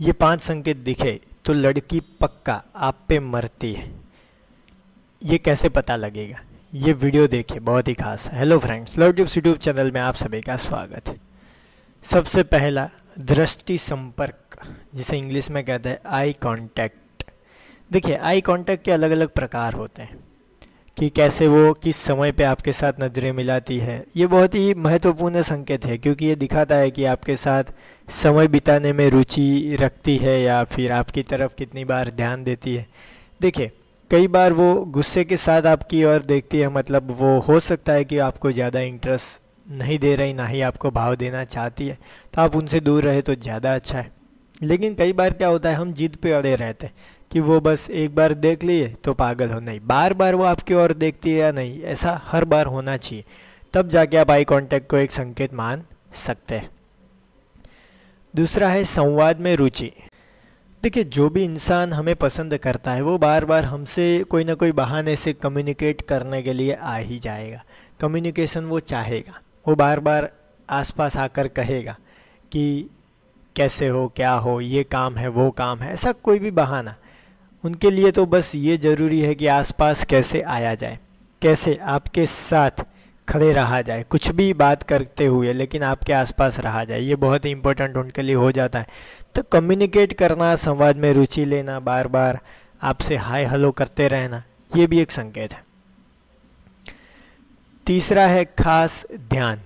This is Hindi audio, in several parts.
ये पांच संकेत दिखे तो लड़की पक्का आप पे मरती है ये कैसे पता लगेगा ये वीडियो देखिए बहुत ही खास है hello friends Love Tubes YouTube channel में आप सभी का स्वागत है सबसे पहला दृष्टि संपर्क जिसे इंग्लिश में कहते हैं आई कांटेक्ट देखिए आई कांटेक्ट के अलग अलग प्रकार होते हैं कि कैसे वो किस समय पे आपके साथ नज़रें मिलाती है ये बहुत ही महत्वपूर्ण संकेत है क्योंकि ये दिखाता है कि आपके साथ समय बिताने में रुचि रखती है या फिर आपकी तरफ कितनी बार ध्यान देती है देखिए कई बार वो गुस्से के साथ आपकी ओर देखती है मतलब वो हो सकता है कि आपको ज़्यादा इंटरेस्ट नहीं दे रही ना ही आपको भाव देना चाहती है तो आप उनसे दूर रहे तो ज़्यादा अच्छा है लेकिन कई बार क्या होता है हम जिद पे अड़े रहते हैं कि वो बस एक बार देख लिए तो पागल हो नहीं बार बार वो आपकी ओर देखती है या नहीं ऐसा हर बार होना चाहिए तब जाके आप आई कांटेक्ट को एक संकेत मान सकते हैं दूसरा है संवाद में रुचि देखिए जो भी इंसान हमें पसंद करता है वो बार बार हमसे कोई ना कोई बहाने से कम्युनिकेट करने के लिए आ ही जाएगा कम्युनिकेशन वो चाहेगा वो बार बार आसपास आकर कहेगा कि कैसे हो क्या हो ये काम है वो काम है ऐसा कोई भी बहाना उनके लिए तो बस ये ज़रूरी है कि आसपास कैसे आया जाए कैसे आपके साथ खड़े रहा जाए कुछ भी बात करते हुए लेकिन आपके आसपास रहा जाए ये बहुत ही इंपॉर्टेंट उनके लिए हो जाता है तो कम्युनिकेट करना संवाद में रुचि लेना बार बार आपसे हाय हेलो करते रहना ये भी एक संकेत है तीसरा है खास ध्यान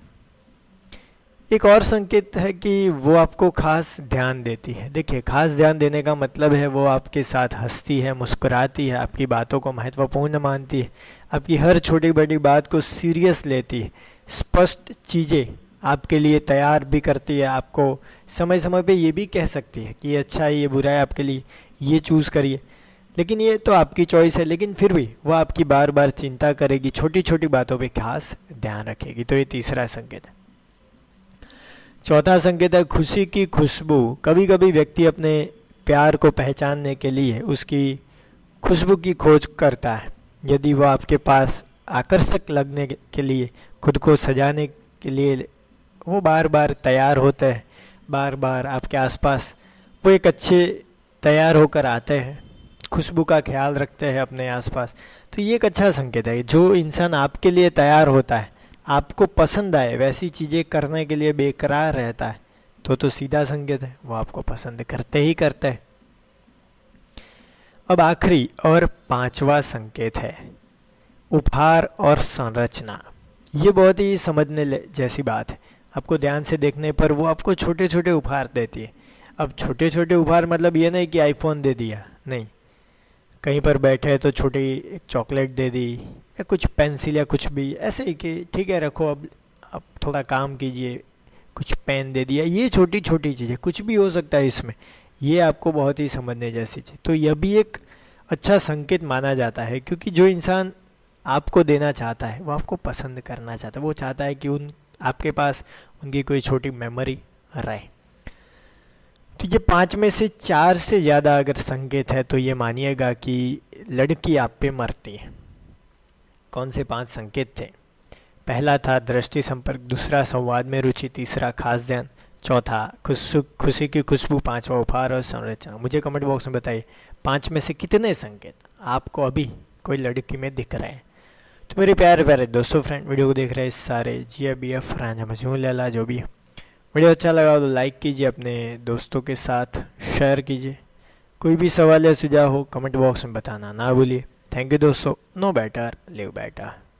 एक और संकेत है कि वो आपको खास ध्यान देती है देखिए खास ध्यान देने का मतलब है वो आपके साथ हंसती है मुस्कुराती है आपकी बातों को महत्वपूर्ण मानती है आपकी हर छोटी बड़ी बात को सीरियस लेती है स्पष्ट चीज़ें आपके लिए तैयार भी करती है आपको समय समय पे ये भी कह सकती है कि ये अच्छा है ये बुरा है आपके लिए ये चूज़ करिए लेकिन ये तो आपकी चॉइस है लेकिन फिर भी वह आपकी बार बार चिंता करेगी छोटी छोटी बातों पे खास ध्यान रखेगी तो ये तीसरा संकेत है चौथा संकेत है खुशी की खुशबू कभी कभी व्यक्ति अपने प्यार को पहचानने के लिए उसकी खुशबू की खोज करता है यदि वह आपके पास आकर्षक लगने के लिए खुद को सजाने के लिए वो बार बार तैयार होते हैं बार बार आपके आसपास वो एक अच्छे तैयार होकर आते हैं खुशबू का ख्याल रखते हैं अपने आसपास तो ये एक अच्छा संकेत है जो इंसान आपके लिए तैयार होता है आपको पसंद आए वैसी चीज़ें करने के लिए बेकरार रहता है तो तो सीधा संकेत है वो आपको पसंद करते ही करते हैं अब आखिरी और पांचवा संकेत है उपहार और संरचना ये बहुत ही समझने जैसी बात है आपको ध्यान से देखने पर वो आपको छोटे छोटे उपहार देती है अब छोटे छोटे उपहार मतलब ये नहीं कि आईफोन दे दिया नहीं कहीं पर बैठे तो छोटी एक चॉकलेट दे दी या कुछ पेंसिल या कुछ भी ऐसे ही कि ठीक है रखो अब अब थोड़ा काम कीजिए कुछ पेन दे दिया ये छोटी छोटी चीज़ें कुछ भी हो सकता है इसमें ये आपको बहुत ही समझने जैसी चीज़ तो यह भी एक अच्छा संकेत माना जाता है क्योंकि जो इंसान आपको देना चाहता है वो आपको पसंद करना चाहता है वो चाहता है कि उन आपके पास उनकी कोई छोटी मेमोरी रहे तो ये पाँच में से चार से ज़्यादा अगर संकेत है तो ये मानिएगा कि लड़की आप पे मरती है कौन से पांच संकेत थे पहला था दृष्टि संपर्क दूसरा संवाद में रुचि तीसरा खास ध्यान चौथा खुशु खुशी की खुशबू पांचवा उपहार और संरचना मुझे कमेंट बॉक्स में बताइए पांच में से कितने संकेत आपको अभी कोई लड़की में दिख रहे हैं तो मेरे प्यारे प्यारे दोस्तों फ्रेंड वीडियो को देख रहे हैं सारे जी बी एफ राजा लैला जो भी है वीडियो अच्छा लगा तो लाइक कीजिए अपने दोस्तों के साथ शेयर कीजिए कोई भी सवाल या सुझाव हो कमेंट बॉक्स में बताना ना भूलिए थैंक यू दोस्तों नो बेटर लिव बेटर